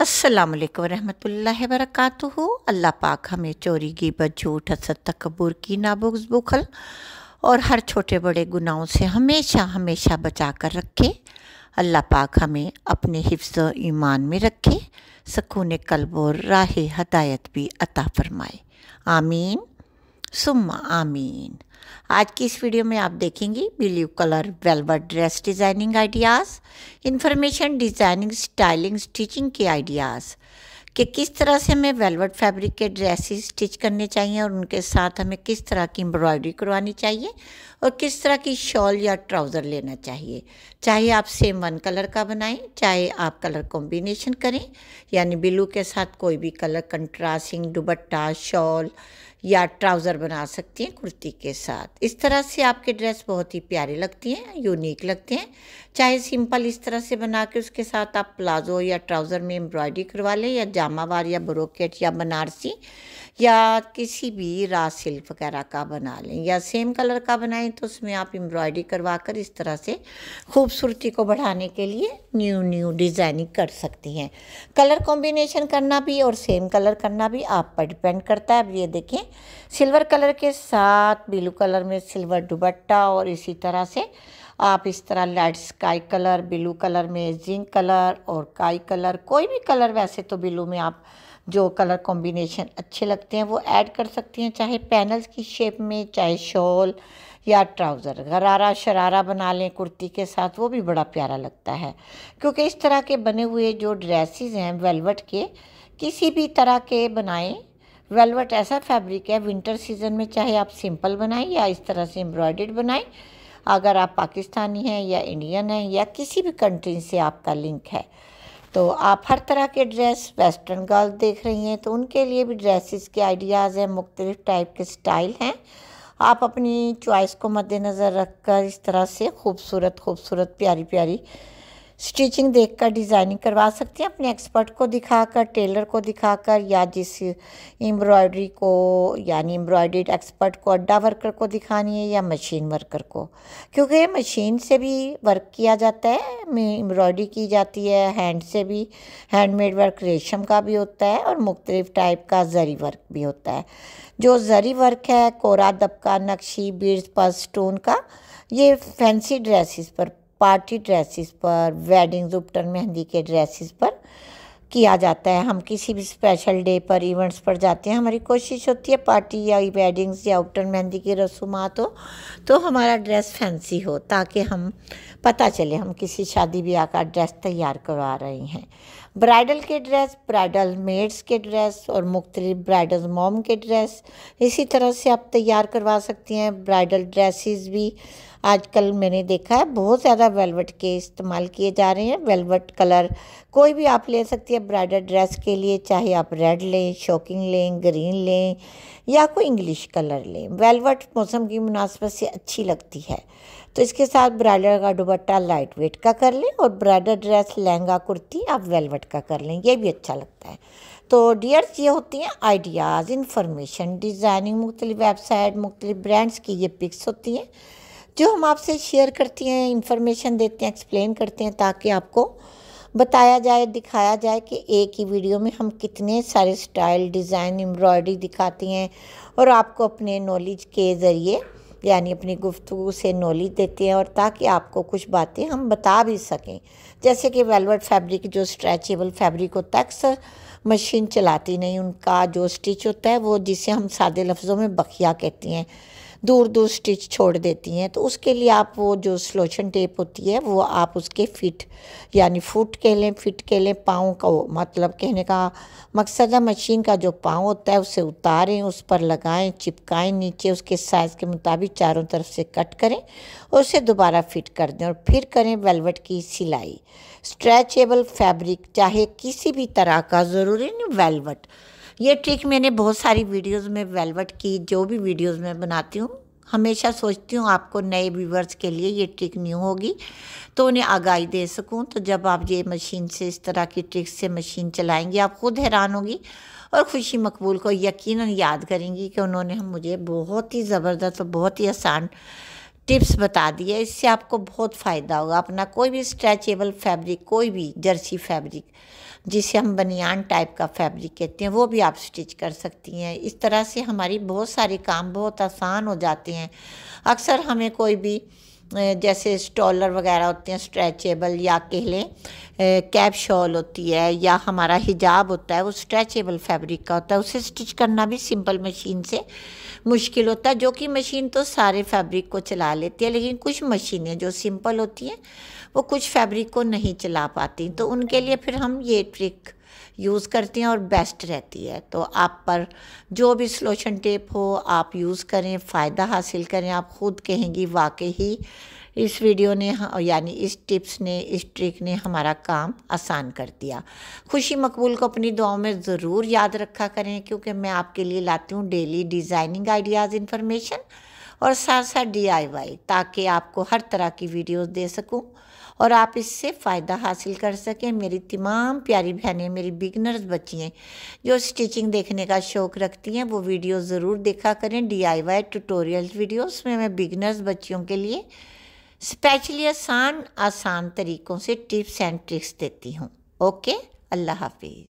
असलम वरहमल वरक अल्लाह पाक हमें चोरी की झूठ हसद तकबूर की नाबुग्स बुखल और हर छोटे बड़े गुनाहों से हमेशा हमेशा बचा कर रखे अल्लाह पाक हमें अपने हिफ्ज़ ईमान में रखे सकून कल्ब और राह हदायत भी अता फरमाए आमीन सुम्मा आमीन आज की इस वीडियो में आप देखेंगे blue colour velvet dress designing ideas information designing styling stitching के आइडियाज़ कि किस तरह से हमें वेलवेट फैब्रिक के ड्रेसेस स्टिच करने चाहिए और उनके साथ हमें किस तरह की एम्ब्रॉयडरी करवानी चाहिए और किस तरह की शॉल या ट्राउज़र लेना चाहिए चाहे आप सेम वन कलर का बनाएं चाहे आप कलर कॉम्बिनेशन करें यानी ब्लू के साथ कोई भी कलर कंट्रास्टिंग दुबट्टा शॉल या ट्राउज़र बना सकती हैं कुर्ती के साथ इस तरह से आपके ड्रेस बहुत ही प्यारे लगती हैं यूनिक लगते हैं चाहे सिंपल इस तरह से बना के उसके साथ आप प्लाजो या ट्राउज़र में एम्ब्रॉयडरी करवा लें या जामावार या ब्रोकेट या बनारसी या किसी भी रा सिल्क वगैरह का बना लें या सेम कलर का बनाएं तो उसमें आप एम्ब्रॉयडरी करवा कर इस तरह से खूबसूरती को बढ़ाने के लिए न्यू न्यू डिज़ाइनिंग कर सकती हैं कलर कॉम्बिनेशन करना भी और सेम कलर करना भी आप पर डिपेंड करता है अब ये देखें सिल्वर कलर के साथ ब्लू कलर में सिल्वर दुबट्टा और इसी तरह से आप इस तरह light sky colour blue colour में जिंक कलर और काई कलर कोई भी कलर वैसे तो ब्लू में आप जो कलर कॉम्बिनेशन अच्छे लगते हैं वो ऐड कर सकती हैं चाहे पैनल्स की शेप में चाहे शॉल या ट्राउज़र गरारा शरारा बना लें कुर्ती के साथ वो भी बड़ा प्यारा लगता है क्योंकि इस तरह के बने हुए जो ड्रेसिज़ हैं वेलवेट के किसी भी तरह के बनाएं वेलवेट ऐसा फैब्रिक है विंटर सीज़न में चाहे आप सिंपल बनाएं या इस तरह से एम्ब्रॉयड बनाएं अगर आप पाकिस्तानी हैं या इंडियन हैं या किसी भी कंट्री से आपका लिंक है तो आप हर तरह के ड्रेस वेस्टर्न गर्ल देख रही हैं तो उनके लिए भी ड्रेसेस के आइडियाज़ हैं मुख्तलिफ़ टाइप के स्टाइल हैं आप अपनी चॉइस को मद्देनज़र रख कर इस तरह से खूबसूरत खूबसूरत प्यारी प्यारी स्टिचिंग देखकर डिज़ाइनिंग करवा सकते हैं अपने एक्सपर्ट को दिखाकर टेलर को दिखाकर या जिस एम्ब्रॉयडरी को यानी एम्ब्रॉयड्रीड एक्सपर्ट को अड्डा वर्कर को दिखानी है या मशीन वर्कर को क्योंकि मशीन से भी वर्क किया जाता है एम्ब्रॉयडरी की जाती है हैंड से भी हैंडमेड वर्क रेशम का भी होता है और मुख्तलिफ़ टाइप का जरी वर्क भी होता है जो जरी वर्क है कोरा दबका नक्शी बीड्स पर स्टोन का ये फैंसी ड्रेसिस पर पार्टी ड्रेसेस पर वेडिंग्स उपटन मेहंदी के ड्रेसेस पर किया जाता है हम किसी भी स्पेशल डे पर इवेंट्स पर जाते हैं हमारी कोशिश होती है पार्टी या वेडिंग्स या उपटन मेहंदी की रसूमात हो तो हमारा ड्रेस फैंसी हो ताकि हम पता चले हम किसी शादी ब्याह का ड्रेस तैयार करवा रहे हैं ब्राइडल के ड्रेस ब्राइडल मेड्स के ड्रेस और मुख्तलिफ ब्राइडल मॉम के ड्रेस इसी तरह से आप तैयार करवा सकती हैं ब्राइडल ड्रेसेस भी आजकल मैंने देखा है बहुत ज़्यादा वेलवेट के इस्तेमाल किए जा रहे हैं वेलवेट कलर कोई भी आप ले सकती है ब्राइडल ड्रेस के लिए चाहे आप रेड लें शॉकिंग लें ग्रीन लें या कोई इंग्लिश कलर लें वेलवेट मौसम की मुनासबत से अच्छी लगती है तो इसके साथ ब्राइडल का दुबट्टा लाइट वेट का कर लें और ब्राइडल ड्रेस लहंगा कुर्ती आप वेलवेट का कर लें ये भी अच्छा लगता है तो डियर्स ये होती हैं आइडियाज़ इन्फॉर्मेशन डिज़ाइनिंग मुख्तलिफ़ वेबसाइट मुख्तलिफ़ ब्रांड्स की ये पिक्स होती हैं जो हम आपसे शेयर करती हैं इन्फॉर्मेशन देते हैं एक्सप्लेन करते हैं ताकि आपको बताया जाए दिखाया जाए कि एक ही वीडियो में हम कितने सारे स्टाइल डिज़ाइन एम्ब्रॉयडरी दिखाती हैं और आपको अपने नॉलेज के ज़रिए यानी अपनी गुफ्तु से नॉलेज देते हैं और ताकि आपको कुछ बातें हम बता भी सकें जैसे कि वेलवेट फैब्रिक जो स्ट्रेचेबल फैब्रिक होता है अक्सर मशीन चलाती नहीं उनका जो स्टिच होता है वो जिसे हम सादे लफ्ज़ों में बखिया कहते हैं दूर दूर स्टिच छोड़ देती हैं तो उसके लिए आप वो जो स्लोशन टेप होती है वो आप उसके फिट यानी फुट कह लें फिट कह लें पाँव का मतलब कहने का मकसद है मशीन का जो पाँव होता है उसे उतारें उस पर लगाएं चिपकाएं नीचे उसके साइज़ के मुताबिक चारों तरफ से कट करें और उसे दोबारा फिट कर दें और फिर करें वेलवेट की सिलाई स्ट्रेचेबल फैब्रिक चाहे किसी भी तरह का ज़रूरी नहीं वेलवेट ये ट्रिक मैंने बहुत सारी वीडियोस में वेलवेट की जो भी वीडियोस में बनाती हूँ हमेशा सोचती हूँ आपको नए व्यूवर्स के लिए ये ट्रिक न्यू होगी तो उन्हें आगाही दे सकूँ तो जब आप ये मशीन से इस तरह की ट्रिक से मशीन चलाएंगे आप ख़ुद हैरान होगी और खुशी मकबूल को यकीनन याद करेंगी कि उन्होंने हम मुझे बहुत ही ज़बरदस्त और बहुत ही आसान टिप्स बता दिए इससे आपको बहुत फ़ायदा होगा अपना कोई भी स्ट्रेचेबल फैब्रिक कोई भी जर्सी फैब्रिक जिसे हम बनियान टाइप का फैब्रिक कहते हैं वो भी आप स्टिच कर सकती हैं इस तरह से हमारी बहुत सारे काम बहुत आसान हो जाते हैं अक्सर हमें कोई भी जैसे स्टॉलर वगैरह होते हैं स्ट्रेचेबल या कह लें कैप शॉल होती है या हमारा हिजाब होता है वो स्ट्रेचेबल फैब्रिक का होता है उसे स्टिच करना भी सिंपल मशीन से मुश्किल होता है जो कि मशीन तो सारे फैब्रिक को चला लेती है लेकिन कुछ मशीनें जो सिंपल होती हैं वो कुछ फैब्रिक को नहीं चला पाती तो उनके लिए फिर हम ये ट्रिक यूज़ करते हैं और बेस्ट रहती है तो आप पर जो भी स्लोशन टेप हो आप यूज़ करें फ़ायदा हासिल करें आप खुद कहेंगी वाकई इस वीडियो ने यानी इस टिप्स ने इस ट्रिक ने हमारा काम आसान कर दिया खुशी मकबूल को अपनी दुआओं में ज़रूर याद रखा करें क्योंकि मैं आपके लिए लाती हूँ डेली डिज़ाइनिंग आइडियाज़ इन्फॉर्मेशन और साथ साथ डी ताकि आपको हर तरह की वीडियोस दे सकूं और आप इससे फ़ायदा हासिल कर सकें मेरी तमाम प्यारी बहनें मेरी बिगनर्स बच्चियाँ जो स्टिचिंग देखने का शौक़ रखती हैं वो वीडियो ज़रूर देखा करें D I Y tutorial videos में मैं बिगनर्स बच्चियों के लिए स्पेशली आसान आसान तरीक़ों से टिप्स एंड ट्रिक्स देती हूँ ओके अल्लाह हाफिज़